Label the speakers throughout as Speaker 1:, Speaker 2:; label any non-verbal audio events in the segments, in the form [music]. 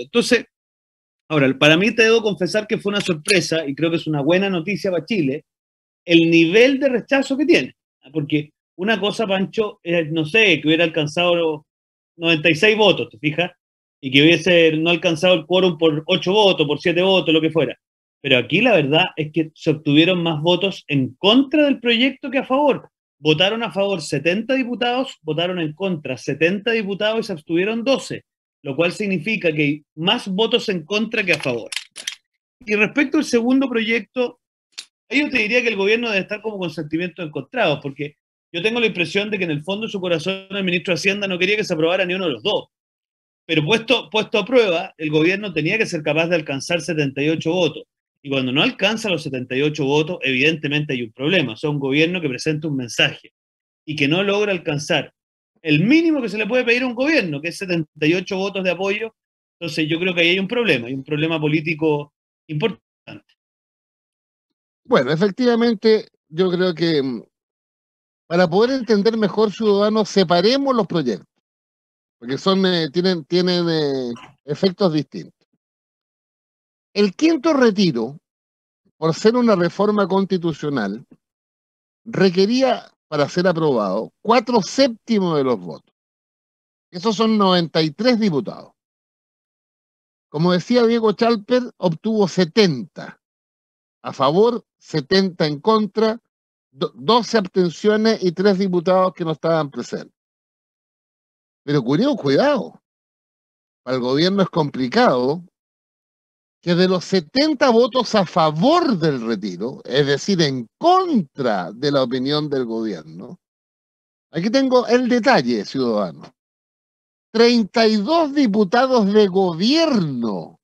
Speaker 1: Entonces, ahora, para mí te debo confesar que fue una sorpresa y creo que es una buena noticia para Chile el nivel de rechazo que tiene. Porque una cosa, Pancho, no sé, que hubiera alcanzado 96 votos, ¿te fijas? Y que hubiese no alcanzado el quórum por 8 votos, por 7 votos, lo que fuera. Pero aquí la verdad es que se obtuvieron más votos en contra del proyecto que a favor. Votaron a favor 70 diputados, votaron en contra 70 diputados y se abstuvieron 12 lo cual significa que hay más votos en contra que a favor. Y respecto al segundo proyecto, yo te diría que el gobierno debe estar como con sentimientos encontrados, porque yo tengo la impresión de que en el fondo de su corazón el ministro de Hacienda no quería que se aprobara ni uno de los dos. Pero puesto, puesto a prueba, el gobierno tenía que ser capaz de alcanzar 78 votos. Y cuando no alcanza los 78 votos, evidentemente hay un problema. O sea, un gobierno que presenta un mensaje y que no logra alcanzar el mínimo que se le puede pedir a un gobierno, que es 78 votos de apoyo. Entonces yo creo que ahí hay un problema, hay un problema político importante.
Speaker 2: Bueno, efectivamente, yo creo que mm, para poder entender mejor ciudadanos, separemos los proyectos, porque son, eh, tienen, tienen eh, efectos distintos. El quinto retiro, por ser una reforma constitucional, requería para ser aprobado cuatro séptimos de los votos. Esos son 93 diputados. Como decía Diego Chalper, obtuvo 70 a favor, 70 en contra, 12 abstenciones y 3 diputados que no estaban presentes. Pero curioso, cuidado. Para el gobierno es complicado que de los 70 votos a favor del retiro, es decir, en contra de la opinión del gobierno, aquí tengo el detalle, ciudadano. 32 diputados de gobierno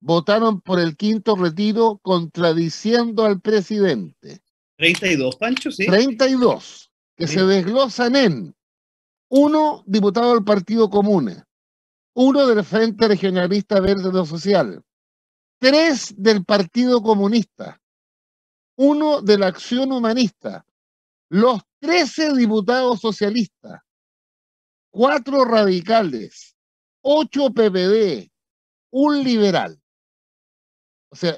Speaker 2: votaron por el quinto retiro contradiciendo al presidente. 32, Pancho, sí. 32, que se desglosan en uno diputado del Partido Comune, uno del Frente Regionalista Verde Lo Social, tres del Partido Comunista, uno de la Acción Humanista, los trece diputados socialistas, cuatro radicales, ocho PPD, un liberal. O sea,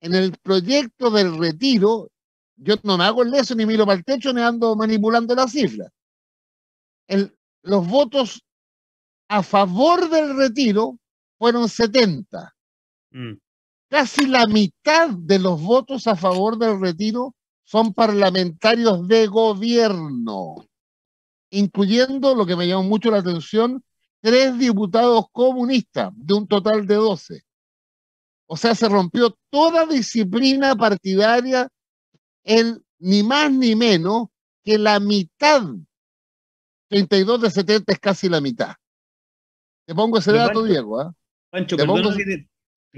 Speaker 2: en el proyecto del retiro, yo no me hago el leso ni miro para el techo ni ando manipulando las cifras. los votos a favor del retiro fueron 70. Mm. Casi la mitad de los votos a favor del retiro son parlamentarios de gobierno, incluyendo lo que me llamó mucho la atención, tres diputados comunistas de un total de 12. O sea, se rompió toda disciplina partidaria en ni más ni menos que la mitad. 32 de 70 es casi la mitad. Te pongo ese dato, Diego.
Speaker 1: ¿ah? Pancho, que,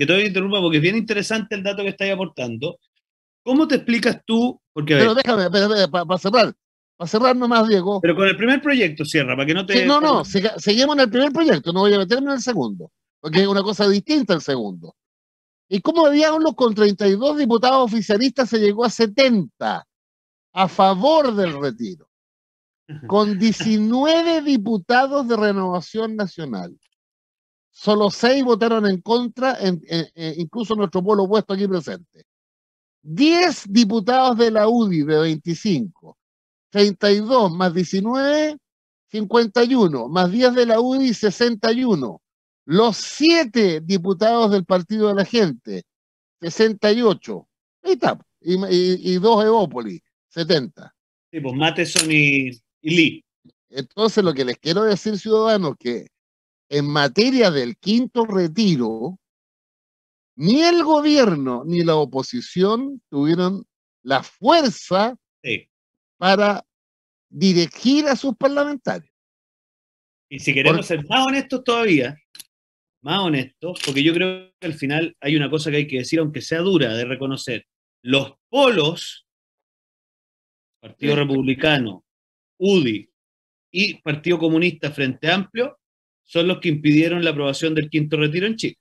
Speaker 1: te, interrumpa porque es bien interesante el dato que estáis aportando. ¿Cómo te explicas tú? Pero déjame, para cerrar. Para cerrar nomás, Diego. Pero con el primer proyecto, cierra, para que no te. no, no, seguimos en el primer proyecto, no voy a
Speaker 2: meterme en el segundo, porque es una cosa distinta el segundo. ¿Y cómo los con 32 diputados oficialistas se llegó a 70 a favor del retiro? con 19 diputados de Renovación Nacional. Solo 6 votaron en contra, eh, eh, incluso nuestro pueblo opuesto aquí presente. 10 diputados de la UDI de 25, 32 más 19, 51, más 10 de la UDI, 61. Los 7 diputados del Partido de la Gente, 68. Ahí está. Y, y, y dos Evópolis, 70. Sí, pues son y, entonces, lo que les quiero decir, ciudadanos, que en materia del quinto retiro, ni el gobierno ni la oposición tuvieron la fuerza para dirigir a sus parlamentarios.
Speaker 1: Y si queremos ser más honestos todavía, más honestos, porque yo creo que al final hay una cosa que hay que decir, aunque sea dura de reconocer, los polos, Partido Republicano, UDI y Partido Comunista Frente Amplio son los que impidieron la aprobación del quinto retiro en Chile.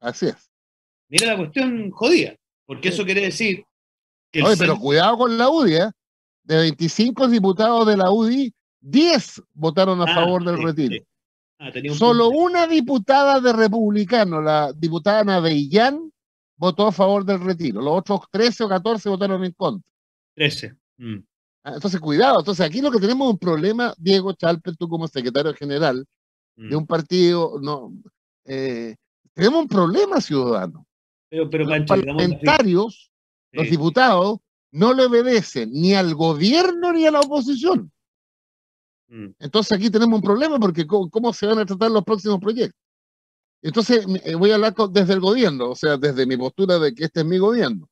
Speaker 1: Así es. Mira la cuestión jodida, porque eso quiere decir que... Oye, pero cuidado
Speaker 2: con la UDI, ¿eh? De 25 diputados de la UDI, 10 votaron a ah, favor del retiro. Ah, Solo una diputada de republicano, la diputada Ana votó a favor del retiro. Los otros 13 o 14 votaron en contra. 13. Entonces, cuidado. Entonces, aquí lo que tenemos es un problema, Diego Chalper, tú como secretario general de mm. un partido, no, eh, tenemos un problema ciudadano. Pero, Los parlamentarios, los diputados, no le obedecen ni al gobierno ni a la oposición. Mm. Entonces, aquí tenemos un problema porque ¿cómo, se van a tratar los próximos proyectos? Entonces, eh, voy a hablar desde el gobierno, o sea, desde mi postura de que este es mi gobierno.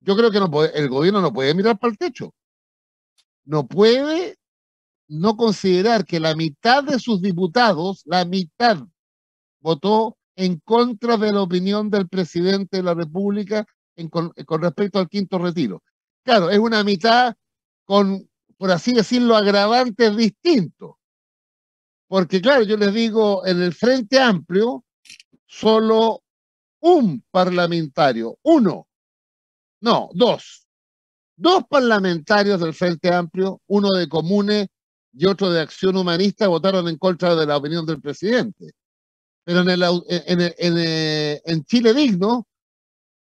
Speaker 2: Yo creo que no el gobierno no puede mirar para el techo no puede no considerar que la mitad de sus diputados, la mitad, votó en contra de la opinión del presidente de la República con, con, respecto al quinto retiro. Claro, es una mitad con, por así decirlo, agravantes distintos. Porque claro, yo les digo, en el Frente Amplio, solo un parlamentario, uno, no, dos, dos parlamentarios del Frente Amplio, uno de Comunes y otro de Acción Humanista, votaron en contra de la opinión del presidente. Pero en, el, eh, en, Chile Digno,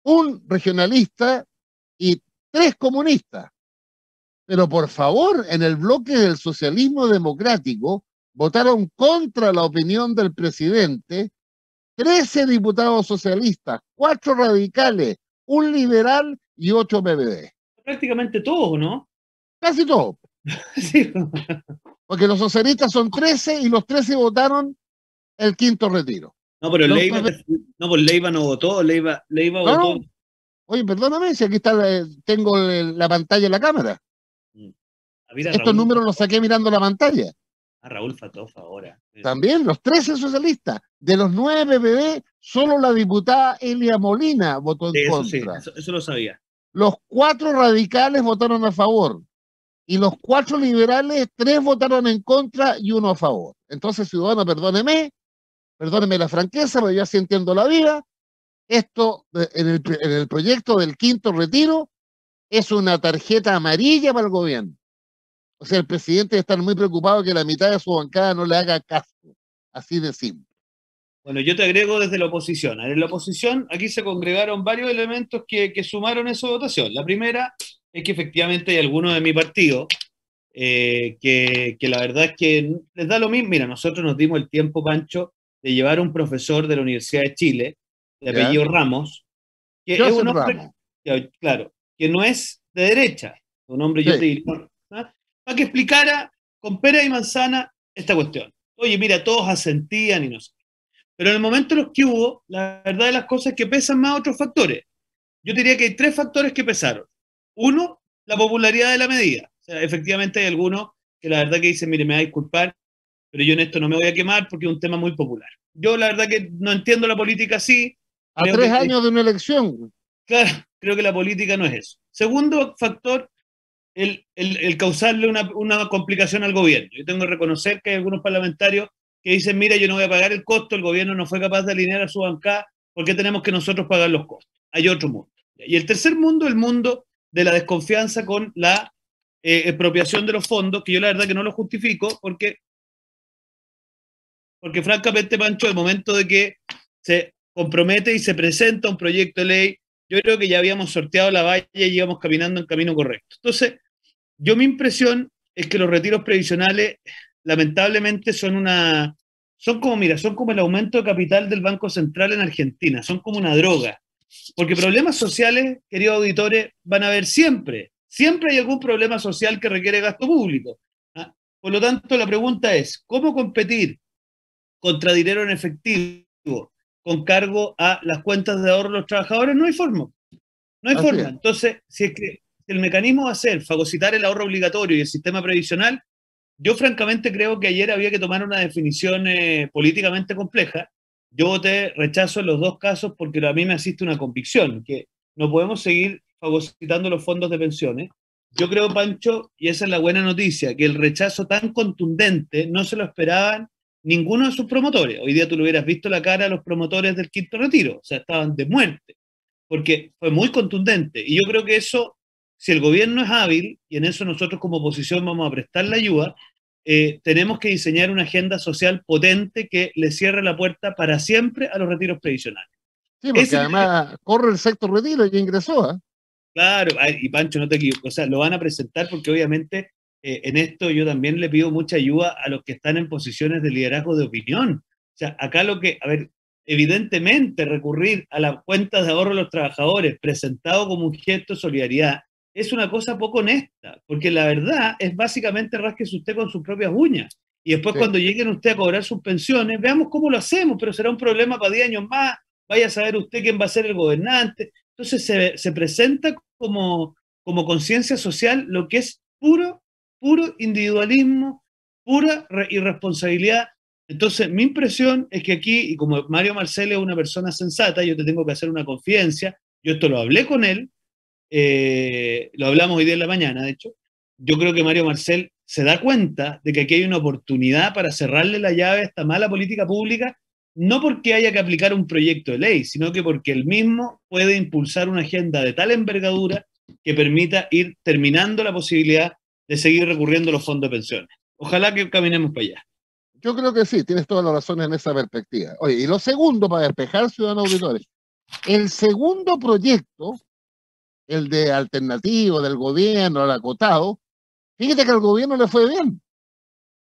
Speaker 2: un regionalista y tres comunistas. Pero por favor, en el bloque del socialismo democrático votaron contra la opinión del presidente 13 diputados socialistas, cuatro radicales, un liberal y ocho PBD prácticamente todos, ¿no? Casi todos. [laughs] sí. Porque los socialistas son 13 y los 13 votaron el quinto
Speaker 1: retiro. No, pero Leiva, pues no, votó,
Speaker 2: Oye, perdóname, si aquí está, tengo la pantalla en la cámara. Mm.
Speaker 1: Estos números
Speaker 2: los saqué mirando la pantalla.
Speaker 1: A Raúl Fatofa ahora.
Speaker 2: También, los 13 socialistas. De los 9 bebés, solo la diputada Elia Molina votó en contra.
Speaker 1: eso, lo sabía.
Speaker 2: Los cuatro radicales votaron a favor y los cuatro liberales, tres votaron en contra y uno a favor. Entonces, ciudadano, perdóneme, perdóneme la franqueza, pero yo así entiendo la vida. Esto eh, en el, en el proyecto del quinto retiro es una tarjeta amarilla para el gobierno. O sea, el presidente está muy preocupado que la mitad de su bancada no le haga caso. Así de simple.
Speaker 1: Bueno, yo te agrego desde la oposición. En la oposición, aquí se congregaron varios elementos que, que sumaron esa votación. La primera es que efectivamente hay algunos de mi partido eh, que, la verdad es que les da lo mismo. Mira, nosotros nos dimos el tiempo, Pancho, de llevar a un profesor de la Universidad de Chile, de apellido Ramos, que es un claro, que no es de derecha. Un hombre, yo te digo, para que explicara con pera y manzana esta cuestión. Oye, mira, todos asentían y no pero en el momento en los que hubo, la verdad de las cosas es que pesan más otros factores. Yo diría que hay tres factores que pesaron. Uno, la popularidad de la medida. O sea, efectivamente hay algunos que la verdad que dicen, mire, me va a disculpar, pero yo en esto no me voy a quemar porque es un tema muy popular. Yo la verdad que no entiendo la política así. A tres años de una elección. Claro, creo que la política no es eso. Segundo factor, el, causarle una complicación al gobierno. Yo tengo que reconocer que hay algunos parlamentarios que dicen, mira, yo no voy a pagar el costo, el gobierno no fue capaz de alinear a su bancada, ¿por qué tenemos que nosotros pagar los costos? Hay otro mundo. Y el tercer mundo, el mundo de la desconfianza con la eh, expropiación de los fondos, que yo la verdad que no lo justifico, porque, porque francamente, Pancho, el momento de que se compromete y se presenta un proyecto de ley, yo creo que ya habíamos sorteado la valla y íbamos caminando en camino correcto. Entonces, yo mi impresión es que los retiros previsionales lamentablemente son una, son como, mira, son como el aumento de capital del Banco Central en Argentina, son como una droga. Porque problemas sociales, queridos auditores, van a haber siempre. Siempre hay algún problema social que requiere gasto público. ¿ah? Por lo tanto, la pregunta es, ¿cómo competir contra dinero en efectivo con cargo a las cuentas de ahorro de los trabajadores? No hay forma. No hay forma. Entonces, si es que el mecanismo va a ser fagocitar el ahorro obligatorio y el sistema previsional, yo francamente creo que ayer había que tomar una definición eh, políticamente compleja. Yo voté rechazo en los dos casos porque a mí me asiste una convicción, que no podemos seguir fagocitando los fondos de pensiones. Yo creo, Pancho, y esa es la buena noticia, que el rechazo tan contundente no se lo esperaban ninguno de sus promotores. Hoy día tú lo hubieras visto la cara a los promotores del quinto retiro, o sea, estaban de muerte, porque fue muy contundente. Y yo creo que eso si el gobierno es hábil, y en eso nosotros como oposición vamos a prestar la ayuda, eh, tenemos que diseñar una agenda social potente que le cierre la puerta para siempre a los retiros previsionales.
Speaker 2: Sí, porque además
Speaker 1: corre el sector retiro y ingresó. ¿ah? Claro, y Pancho, no te equivoques, o sea, lo van a presentar porque obviamente eh, en esto yo también le pido mucha ayuda a los que están en posiciones de liderazgo de opinión. O sea, acá lo que, a ver, evidentemente recurrir a las cuentas de ahorro de los trabajadores presentado como un gesto de solidaridad es una cosa poco honesta, porque la verdad es básicamente rasque usted con sus propias uñas. Y después cuando lleguen usted a cobrar sus pensiones, veamos cómo lo hacemos, pero será un problema para 10 años más, vaya a saber usted quién va a ser el gobernante. Entonces se, presenta como, como conciencia social lo que es puro, puro individualismo, pura irresponsabilidad. Entonces, mi impresión es que aquí, y como Mario Marcelo es una persona sensata, yo te tengo que hacer una confidencia, yo esto lo hablé con él, eh, lo hablamos hoy día en la mañana, de hecho, yo creo que Mario Marcel se da cuenta de que aquí hay una oportunidad para cerrarle la llave a esta mala política pública, no porque haya que aplicar un proyecto de ley, sino que porque el mismo puede impulsar una agenda de tal envergadura que permita ir terminando la posibilidad de seguir recurriendo a los fondos de pensiones. Ojalá que caminemos para allá. Yo creo que sí, tienes todas las razones en esa perspectiva. Oye,
Speaker 2: y lo segundo, para despejar, ciudadanos auditores, el segundo proyecto el de alternativo, del gobierno, al acotado, fíjate que al gobierno le fue bien,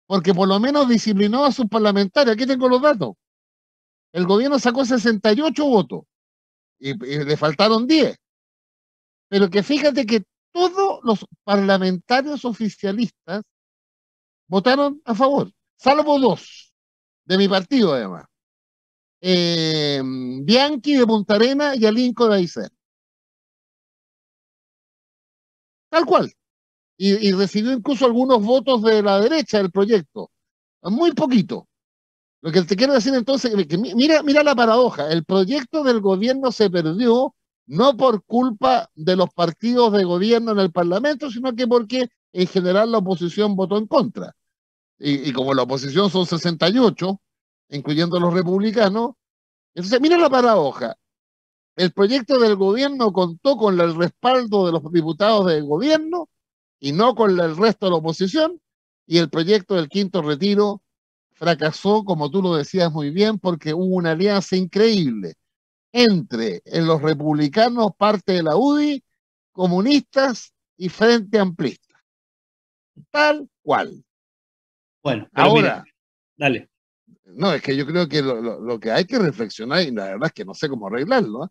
Speaker 2: porque por lo menos disciplinó a sus parlamentarios. Aquí tengo los datos. El gobierno sacó 68 votos y, le faltaron 10. Pero que fíjate que todos los parlamentarios oficialistas votaron a favor, salvo dos de mi partido además. Eh, Bianchi de Punta Arena y Alinco de Aizer. tal cual. Y, recibió incluso algunos votos de la derecha del proyecto, muy poquito. Lo que te quiero decir entonces, que mira, mira la paradoja, el proyecto del gobierno se perdió no por culpa de los partidos de gobierno en el Parlamento, sino que porque en general la oposición votó en contra. Y, y como la oposición son 68, incluyendo los republicanos, entonces mira la paradoja, el proyecto del gobierno contó con el respaldo de los diputados del gobierno y no con el resto de la oposición. Y el proyecto del quinto retiro fracasó, como tú lo decías muy bien, porque hubo una alianza increíble entre los republicanos, parte de la UDI, comunistas y Frente Amplista. Tal cual. Bueno, ahora. dale. No, es que yo creo que lo, que hay que reflexionar, y la verdad es que no sé cómo arreglarlo, ¿eh?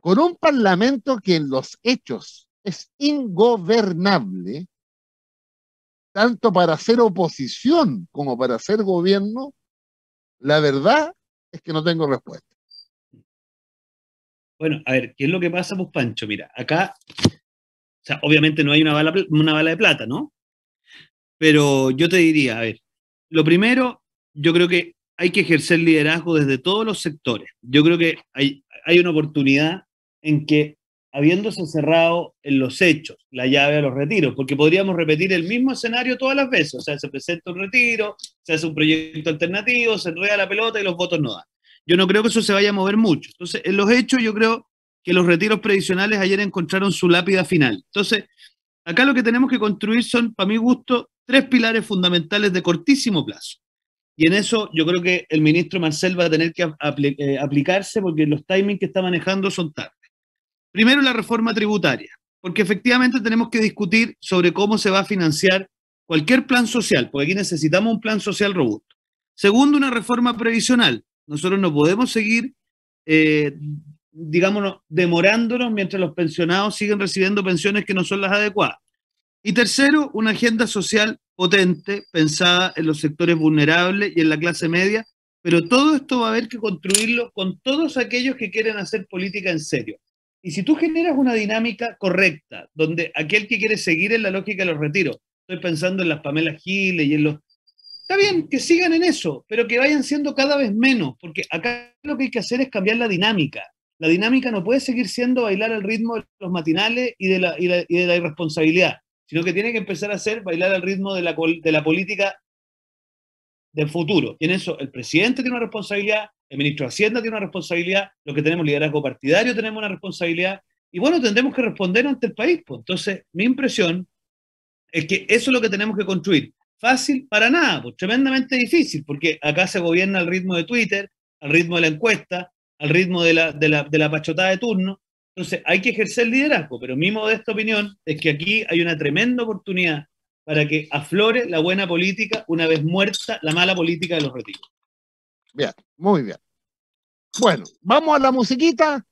Speaker 2: con un parlamento que en los hechos es ingobernable, tanto para ser oposición como para ser gobierno, la verdad es que no
Speaker 1: tengo respuesta. Bueno, a ver, ¿qué es lo que pasa, pues, Pancho? Mira, acá, o sea, obviamente no hay una bala, una bala de plata, ¿no? Pero yo te diría, a ver, lo primero, yo creo que hay que ejercer liderazgo desde todos los sectores. Yo creo que hay, hay una oportunidad en que habiéndose cerrado en los hechos la llave a los retiros, porque podríamos repetir el mismo escenario todas las veces, o sea, se presenta un retiro, se hace un proyecto alternativo, se enreda la pelota y los votos no dan. Yo no creo que eso se vaya a mover mucho. Entonces, en los hechos yo creo que los retiros previsionales ayer encontraron su lápida final. Entonces, acá lo que tenemos que construir son, para mi gusto, tres pilares fundamentales de cortísimo plazo. Y en eso yo creo que el ministro Marcel va a tener que eh, aplicarse porque los timings que está manejando son tarde. Primero, la reforma tributaria, porque efectivamente tenemos que discutir sobre cómo se va a financiar cualquier plan social, porque aquí necesitamos un plan social robusto. Segundo, una reforma previsional. Nosotros no podemos seguir, eh, demorándonos mientras los pensionados siguen recibiendo pensiones que no son las adecuadas. Y tercero, una agenda social potente, pensada en los sectores vulnerables y en la clase media, pero todo esto va a haber que construirlo con todos aquellos que quieren hacer política en serio. Y si tú generas una dinámica correcta, donde aquel que quiere seguir en la lógica de los retiros, estoy pensando en las Pamela Giles y en los... Está bien, que sigan en eso, pero que vayan siendo cada vez menos, porque acá lo que hay que hacer es cambiar la dinámica. La dinámica no puede seguir siendo bailar al ritmo de los matinales y de la, irresponsabilidad, sino que tiene que empezar a ser bailar al ritmo de la, de la política del futuro. Y en eso el presidente tiene una responsabilidad, el ministro de Hacienda tiene una responsabilidad, Lo que tenemos liderazgo partidario tenemos una responsabilidad, y bueno, tendremos que responder ante el país. Pues. Entonces, mi impresión es que eso es lo que tenemos que construir. Fácil para nada, pues tremendamente difícil, porque acá se gobierna al ritmo de Twitter, al ritmo de la encuesta, al ritmo de la, de de la pachotada de turno. Entonces, hay que ejercer liderazgo, pero mi modesta opinión es que aquí hay una tremenda oportunidad para que aflore la buena política una vez muerta la mala política de los retiros.
Speaker 2: Bien, muy bien. Bueno, vamos a la musiquita.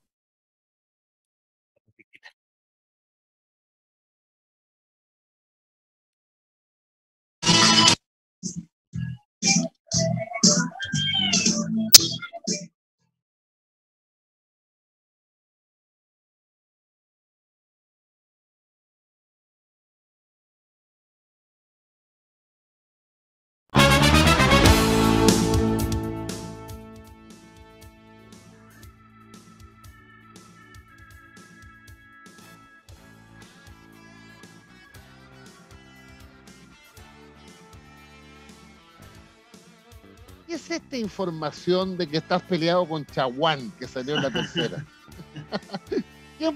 Speaker 2: ¿Qué es esta información de que estás peleado con Chaguán, que salió en la tercera? [laughs] ¿Quién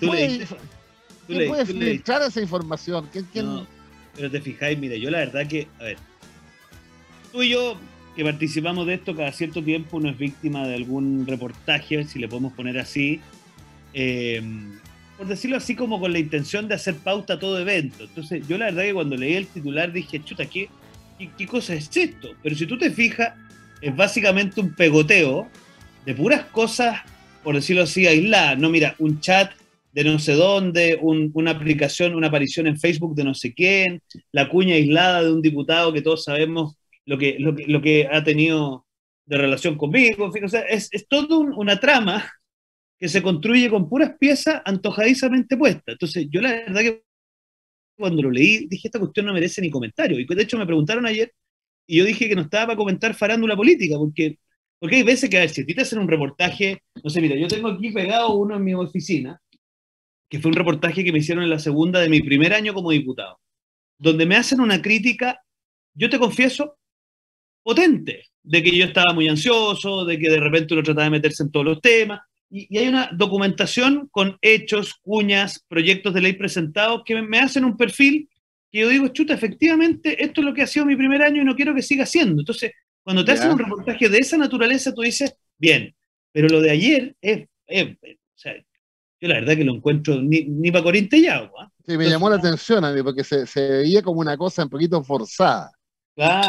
Speaker 1: puede, filtrar esa información? pero te fijáis, mire, yo la verdad que, a ver, tú y yo que participamos de esto cada cierto tiempo, uno es víctima de algún reportaje, si le podemos poner así, eh, por decirlo así como con la intención de hacer pauta a todo evento. Entonces, yo la verdad que cuando leí el titular dije, chuta, qué, qué cosa es esto? Pero si tú te fijas, es básicamente un pegoteo de puras cosas, por decirlo así, aisladas. No, mira, un chat de no sé dónde, una aplicación, una aparición en Facebook de no sé quién, la cuña aislada de un diputado que todos sabemos lo que, lo que, ha tenido de relación conmigo. o sea, es, es toda una trama que se construye con puras piezas antojadizamente puestas. Entonces, yo la verdad que cuando lo leí dije, esta cuestión no merece ni comentario. Y de hecho me preguntaron ayer y yo dije que no estaba para comentar farándula política, porque, porque hay veces que, a ver, si te hacen un reportaje, no sé, mira, yo tengo aquí pegado uno en mi oficina, que fue un reportaje que me hicieron en la segunda de mi primer año como diputado, donde me hacen una crítica, yo te confieso, potente, de que yo estaba muy ansioso, de que de repente uno trataba de meterse en todos los temas, y hay una documentación con hechos, cuñas, proyectos de ley presentados que me hacen un perfil que yo digo, chuta, efectivamente, esto es lo que ha sido mi primer año y no quiero que siga siendo. Entonces, cuando te hacen un reportaje de esa naturaleza, tú dices, bien, pero lo de ayer es, o sea, yo la verdad que lo encuentro ni, ni para y
Speaker 2: agua Sí, me llamó la atención a mí, porque se, veía como una cosa un poquito forzada.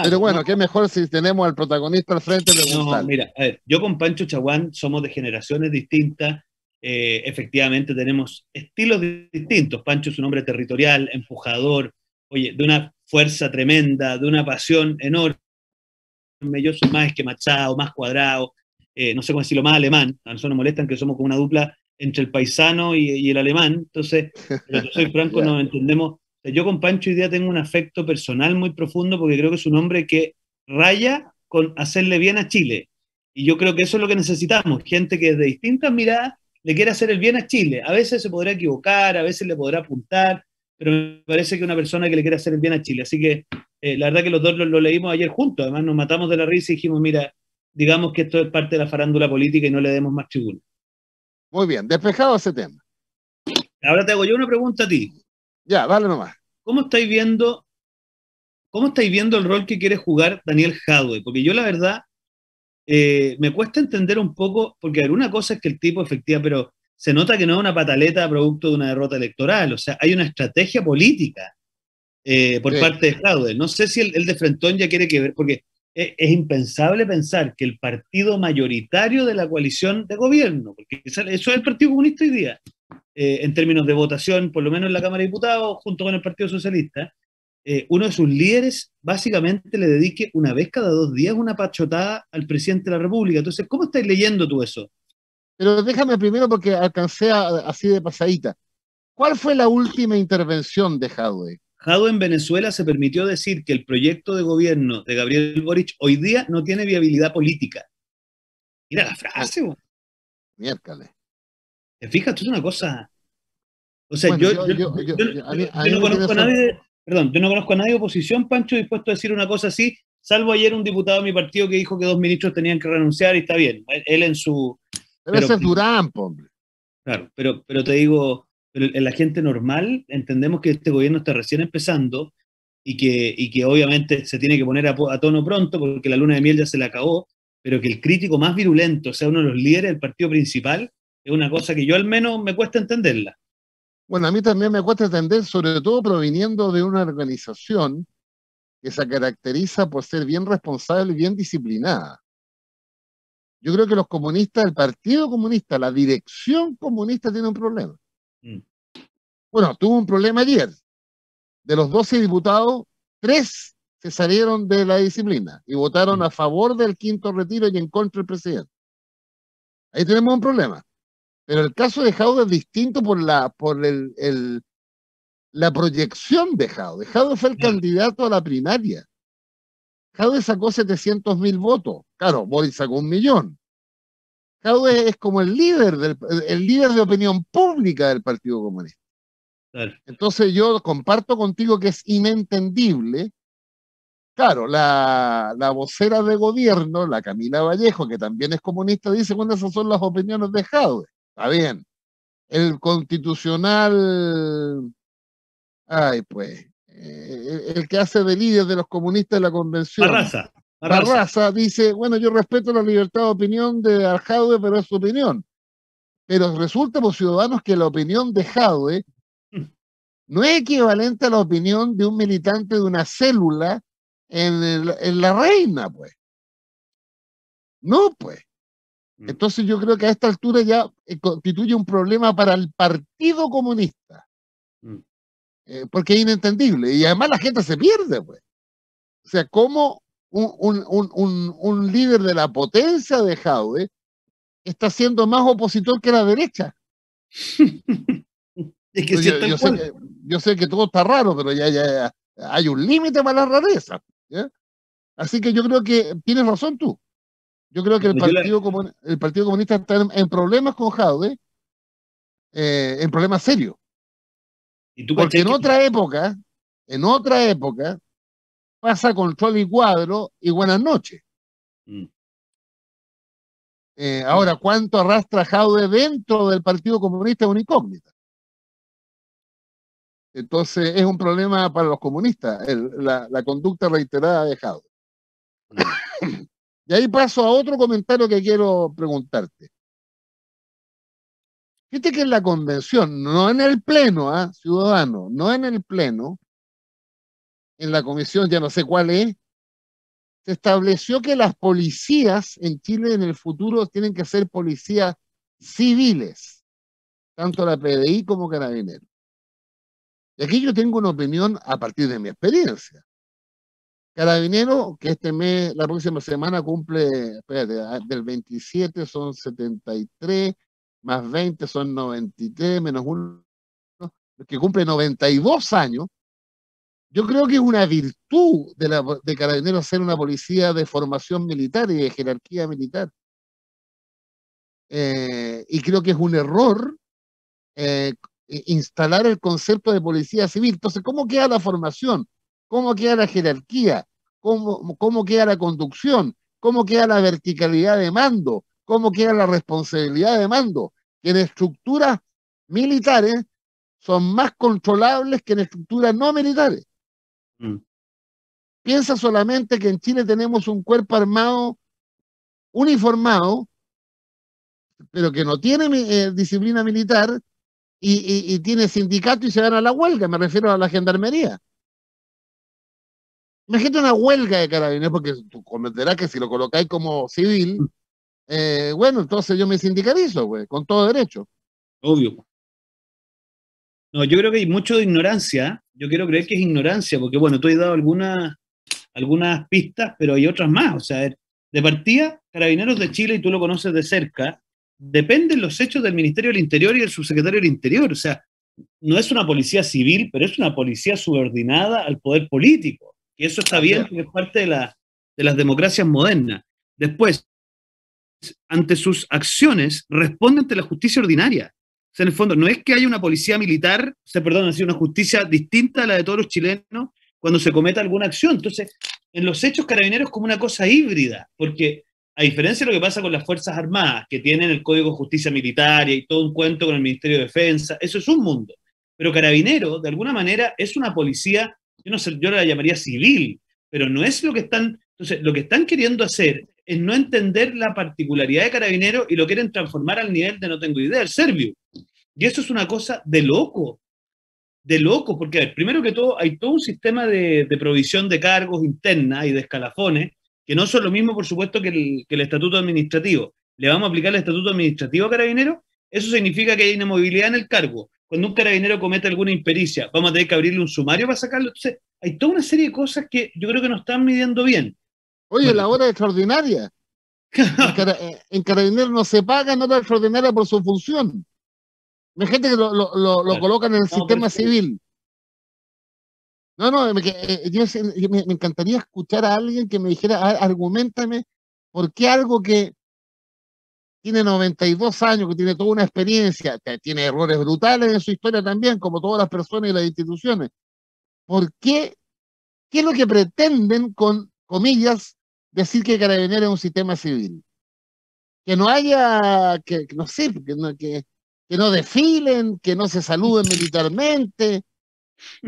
Speaker 1: pero bueno, qué mejor si tenemos al protagonista al frente de No, mira, yo con Pancho Chaguán somos de generaciones distintas, eh, efectivamente tenemos estilos distintos. Pancho es un hombre territorial, empujador, oye, de una fuerza tremenda, de una pasión enorme. Yo soy más esquemachado, más cuadrado, eh, no sé cómo decirlo, más alemán. A nosotros nos molestan que somos como una dupla entre el paisano y, y el alemán. Entonces, yo soy franco, [laughs] nos entendemos. Yo con Pancho hoy día tengo un afecto personal muy profundo porque creo que es un hombre que raya con hacerle bien a Chile. Y yo creo que eso es lo que necesitamos, gente que desde distintas miradas le quiera hacer el bien a Chile. A veces se podrá equivocar, a veces le podrá apuntar, pero me parece que una persona que le quiere hacer el bien a Chile. Así que eh, la verdad que los dos lo, leímos ayer juntos, además nos matamos de la risa y dijimos, mira, digamos que esto es parte de la farándula política y no le demos más tribuna. Muy bien, despejado ese tema. Ahora te hago yo una pregunta a ti. Ya, vale nomás. ¿Cómo estáis viendo, cómo estáis viendo el rol que quiere jugar Daniel Jadwe? Porque yo la verdad eh, me cuesta entender un poco, porque una cosa es que el tipo efectiva, pero se nota que no es una pataleta producto de una derrota electoral, o sea, hay una estrategia política eh, por parte de Flaude. No sé si el, de Frentón ya quiere que ver, porque e, es, impensable pensar que el partido mayoritario de la coalición de gobierno, porque eso es el Partido Comunista hoy día, eh, en términos de votación, por lo menos en la Cámara de Diputados, junto con el Partido Socialista, eh, uno de sus líderes básicamente le dedique una vez cada dos días una pachotada al presidente de la República. Entonces, ¿cómo estás leyendo tú eso? Pero déjame primero porque alcancé así de pasadita. ¿Cuál fue la última intervención de Jadwe? Jadwe en Venezuela se permitió decir que el proyecto de gobierno de Gabriel Boric hoy día no tiene viabilidad política. Mira la frase, ah, miércoles Miercale. ¿Te Esto es una cosa. O sea, yo, Perdón, yo no conozco a nadie de oposición, Pancho, dispuesto a decir una cosa así, salvo ayer un diputado de mi partido que dijo que dos ministros tenían que renunciar y está bien. Él en su a veces duran, es Claro, pero, pero te digo, en la gente normal entendemos que este gobierno está recién empezando y que, y que obviamente se tiene que poner a, tono pronto porque la luna de miel ya se le acabó, pero que el crítico más virulento sea uno de los líderes del partido principal es una cosa que yo al menos me cuesta entenderla. Bueno, a mí también
Speaker 2: me cuesta entender, sobre todo proviniendo de una organización que se caracteriza por ser bien responsable y bien disciplinada. Yo creo que los comunistas, el Partido Comunista, la dirección comunista tiene un problema. Mm. Bueno, tuvo un problema ayer. De los 12 diputados, tres se salieron de la disciplina y votaron mm. a favor del quinto retiro y en contra del presidente. Ahí tenemos un problema. Pero el caso de Jaude es distinto por la, por el, la proyección de Jaude. Jaude fue el mm. candidato a la primaria. Jaude sacó 700 mil votos. Claro, Boris sacó un millón. Jaude es como el líder, del, el líder de opinión pública del Partido Comunista. Entonces yo comparto contigo que es inentendible. Claro, la, la, vocera de gobierno, la Camila Vallejo, que también es comunista, dice, bueno, esas son las opiniones de Jaude. Está bien. El constitucional... Ay, pues eh, el que hace de de los comunistas de la convención. raza dice, bueno, yo respeto la libertad de opinión de Arjaue, pero es su opinión. Pero resulta, por pues, ciudadanos, que la opinión de Jadwe [laughs] no es equivalente a la opinión de un militante de una célula en, en la reina, pues. No, pues. Mm. Entonces yo creo que a esta altura ya eh, constituye un problema para el Partido Comunista. Eh, porque es inentendible. Y además la gente se pierde, pues. O sea, ¿cómo un, líder de la potencia de Jaude está siendo más opositor que la derecha? [laughs]
Speaker 1: es que yo,
Speaker 2: sé que, todo está raro, pero ya, ya, hay un límite para la rareza. Así que yo creo que tienes razón tú. Yo creo que el Partido, el partido Comunista está en, problemas con Jaude, eh, en problemas serios. Porque en otra época, en otra época, pasa control y cuadro y buenas noches. Mm. Eh, ahora, ¿cuánto arrastra Jaude dentro del Partido Comunista es una incógnita? Entonces, es un problema para los comunistas, la, conducta reiterada de Jaude. y mm. [coughs] ahí paso a otro comentario que quiero preguntarte. Fíjate que en la convención, no en el pleno, ¿ah? ciudadano, no en el pleno, en la comisión, ya no sé cuál es, se estableció que las policías en Chile en el futuro tienen que ser policías civiles, tanto la PDI como carabinero. Y aquí yo tengo una opinión a partir de mi experiencia. Carabinero, que este mes, la próxima semana cumple, espérate, ah, del 27 son 73, más 20 son 93, menos 1, que cumple 92 años, yo creo que es una virtud de, de Carabineros ser una policía de formación militar y de jerarquía militar. Eh, y creo que es un error eh, instalar el concepto de policía civil. Entonces, ¿cómo queda la formación? ¿Cómo queda la jerarquía? ¿Cómo, cómo queda la conducción? ¿Cómo queda la verticalidad de mando? cómo queda la responsabilidad de mando, que en estructuras militares son más controlables que en estructuras no militares. Mm. Piensa solamente que en Chile tenemos un cuerpo armado uniformado, pero que no tiene eh, disciplina militar y, y, tiene sindicato y se dan a la huelga, me refiero a la gendarmería. Imagínate una huelga de carabineros, porque tú comprenderás que si lo colocáis como civil, mm. Eh, bueno, entonces yo me
Speaker 1: sindicalizo, güey, con todo derecho. Obvio. No, yo creo que hay mucho de ignorancia. Yo quiero creer que es ignorancia, porque bueno, tú has dado algunas, algunas pistas, pero hay otras más. O sea, de partida, Carabineros de Chile, y tú lo conoces de cerca, dependen los hechos del Ministerio del Interior y del Subsecretario del Interior. O sea, no es una policía civil, pero es una policía subordinada al poder político. Y eso está bien, es parte de, de las democracias modernas. Después, ante sus acciones responde ante la justicia ordinaria. O sea, en el fondo, no es que haya una policía militar, se perdón, una justicia distinta a la de todos los chilenos cuando se cometa alguna acción. Entonces, en los hechos carabineros como una cosa híbrida, porque a diferencia de lo que pasa con las Fuerzas Armadas, que tienen el Código de Justicia Militar y todo un cuento con el Ministerio de Defensa, eso es un mundo. Pero Carabinero, de alguna manera, es una policía, yo, no sé, yo la llamaría civil, pero no es lo que están, entonces, lo que están queriendo hacer en no entender la particularidad de carabinero y lo quieren transformar al nivel de no tengo idea, el serbio. Y eso es una cosa de loco, de loco, porque a ver, primero que todo hay todo un sistema de, provisión de cargos interna y de escalafones que no son lo mismo, por supuesto, que el, estatuto administrativo. Le vamos a aplicar el estatuto administrativo a carabinero eso significa que hay inmovilidad en el cargo. Cuando un carabinero comete alguna impericia, vamos a tener que abrirle un sumario para sacarlo. Entonces, hay toda una serie de cosas que yo creo que no están midiendo bien. Oye, la hora extraordinaria. [laughs] Eh, en, Carabineros no se pagan
Speaker 2: hora extraordinaria por su función. Hay gente que lo, lo, colocan en el sistema civil. No, no, eh, me, encantaría escuchar a alguien que me dijera, argumentame por qué algo que tiene 92 años, que tiene toda una experiencia, que tiene errores brutales en su historia también, como todas las personas y las instituciones. ¿Por qué? ¿Qué es lo que pretenden con, comillas, decir que Carabineros es un sistema civil. Que no haya, que no sé, que no, que no desfilen, que no se saluden militarmente,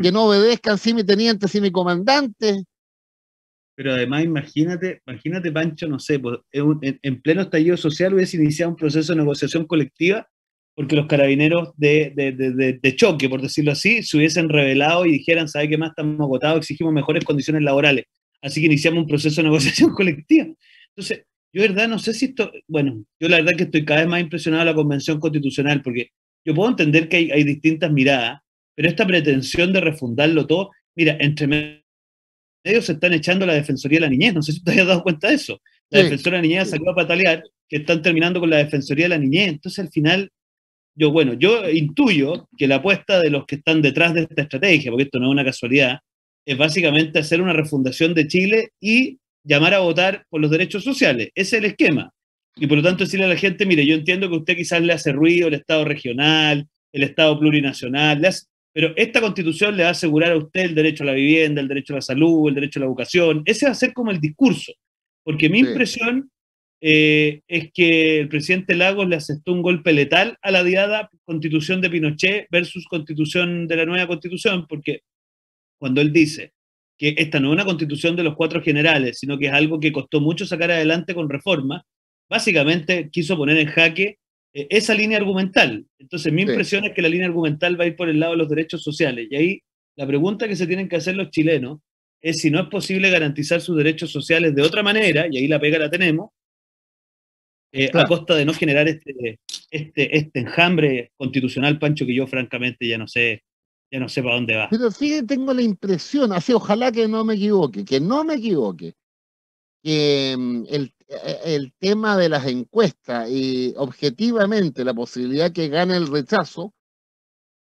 Speaker 2: que no obedezcan si mi teniente, si mi comandante.
Speaker 1: Pero además, imagínate, imagínate, Pancho, no sé, pues, en, pleno estallido social hubiese iniciado un proceso de negociación colectiva porque los carabineros de, choque, por decirlo así, se hubiesen revelado y dijeran, ¿sabe qué más? Estamos agotados, exigimos mejores condiciones laborales. Así que iniciamos un proceso de negociación [laughs] colectiva. Entonces, yo la verdad no sé si esto, bueno, yo la verdad que estoy cada vez más impresionado de la Convención Constitucional, porque yo puedo entender que hay, distintas miradas, pero esta pretensión de refundarlo todo, mira, entre medios se están echando la Defensoría de la Niñez, no sé si te has dado cuenta de eso. La Defensoría de la Niñez salió a patalear, que están terminando con la Defensoría de la Niñez, entonces al final yo, bueno, yo intuyo que la apuesta de los que están detrás de esta estrategia, porque esto no es una casualidad, es básicamente hacer una refundación de Chile y llamar a votar por los derechos sociales. Ese es el esquema. Y por lo tanto decirle a la gente, mire, yo entiendo que usted quizás le hace ruido el Estado regional, el Estado plurinacional, pero esta constitución le va a asegurar a usted el derecho a la vivienda, el derecho a la salud, el derecho a la educación. Ese va a ser como el discurso. Porque mi impresión eh, es que el presidente Lagos le asestó un golpe letal a la diada constitución de Pinochet versus constitución de la nueva constitución, porque cuando él dice que esta no es una constitución de los cuatro generales, sino que es algo que costó mucho sacar adelante con reforma, básicamente quiso poner en jaque eh, esa línea argumental. Entonces, mi impresión es que la línea argumental va a ir por el lado de los derechos sociales. Y ahí la pregunta que se tienen que hacer los chilenos es si no es posible garantizar sus derechos sociales de otra manera, y ahí la pega la tenemos, eh, a costa de no generar este, este, este enjambre constitucional, Pancho, que yo francamente ya no sé yo no sé para dónde va. Pero sí tengo la impresión, así ojalá que
Speaker 2: no me equivoque, que no me equivoque, que mm, eh, el, tema de las encuestas y objetivamente la posibilidad que gane el rechazo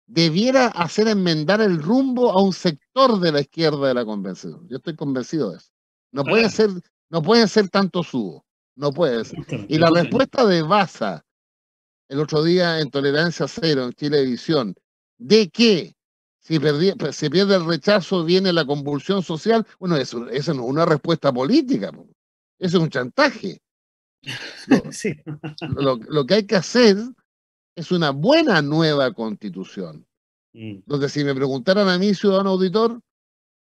Speaker 2: debiera hacer enmendar el rumbo a un sector de la izquierda de la convención. Yo estoy convencido de eso. No puede ser, no puede ser tanto subo. No puede ser. Y la respuesta de Baza el otro día en Tolerancia Cero, en Chilevisión, de que pues, si pierde el rechazo, viene la convulsión social. Bueno, eso, no es una respuesta política, eso es un chantaje. [laughs] Lo, que hay que hacer es una buena nueva constitución. Mm. Donde si me preguntaran a mí, ciudadano auditor,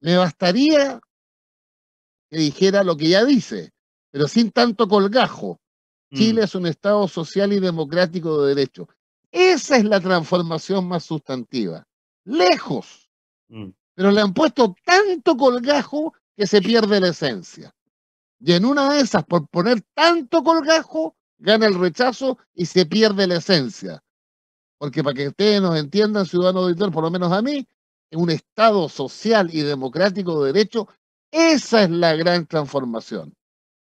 Speaker 2: me bastaría que dijera lo que ya dice, pero sin tanto colgajo. Mm. Chile es un Estado social y democrático de derecho. Esa es la transformación más sustantiva lejos. Mm. Pero le han puesto tanto colgajo que se pierde la esencia. Y en una de esas, por poner tanto colgajo, gana el rechazo y se pierde la esencia. Porque para que ustedes nos entiendan, ciudadano auditor, por lo menos a mí, en un Estado social y democrático de derecho, esa es la gran transformación.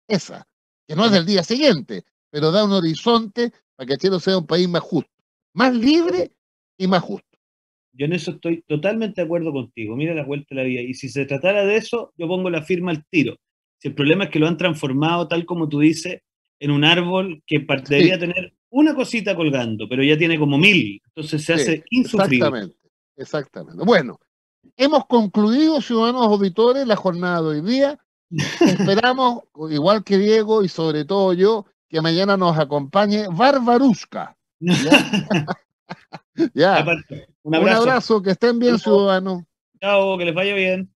Speaker 2: Esa, que no es del día siguiente, pero da un horizonte
Speaker 1: para que Chile sea un país más justo, más libre y más justo. Yo en eso estoy totalmente de acuerdo contigo. Mira la vuelta de la vida. Y si se tratara de eso, yo pongo la firma al tiro. Si el problema es que lo han transformado, tal como tú dices, en un árbol que debería tener una cosita colgando, pero ya tiene como mil. Entonces se hace insufrible. Exactamente, exactamente. Bueno,
Speaker 2: hemos concluido, ciudadanos auditores, la jornada de hoy día. [laughs] Esperamos, igual que Diego y sobre todo yo, que mañana nos acompañe Barbarusca. [laughs]
Speaker 1: Ya. Un abrazo. que estén bien, ciudadanos. Chao, que les vaya bien.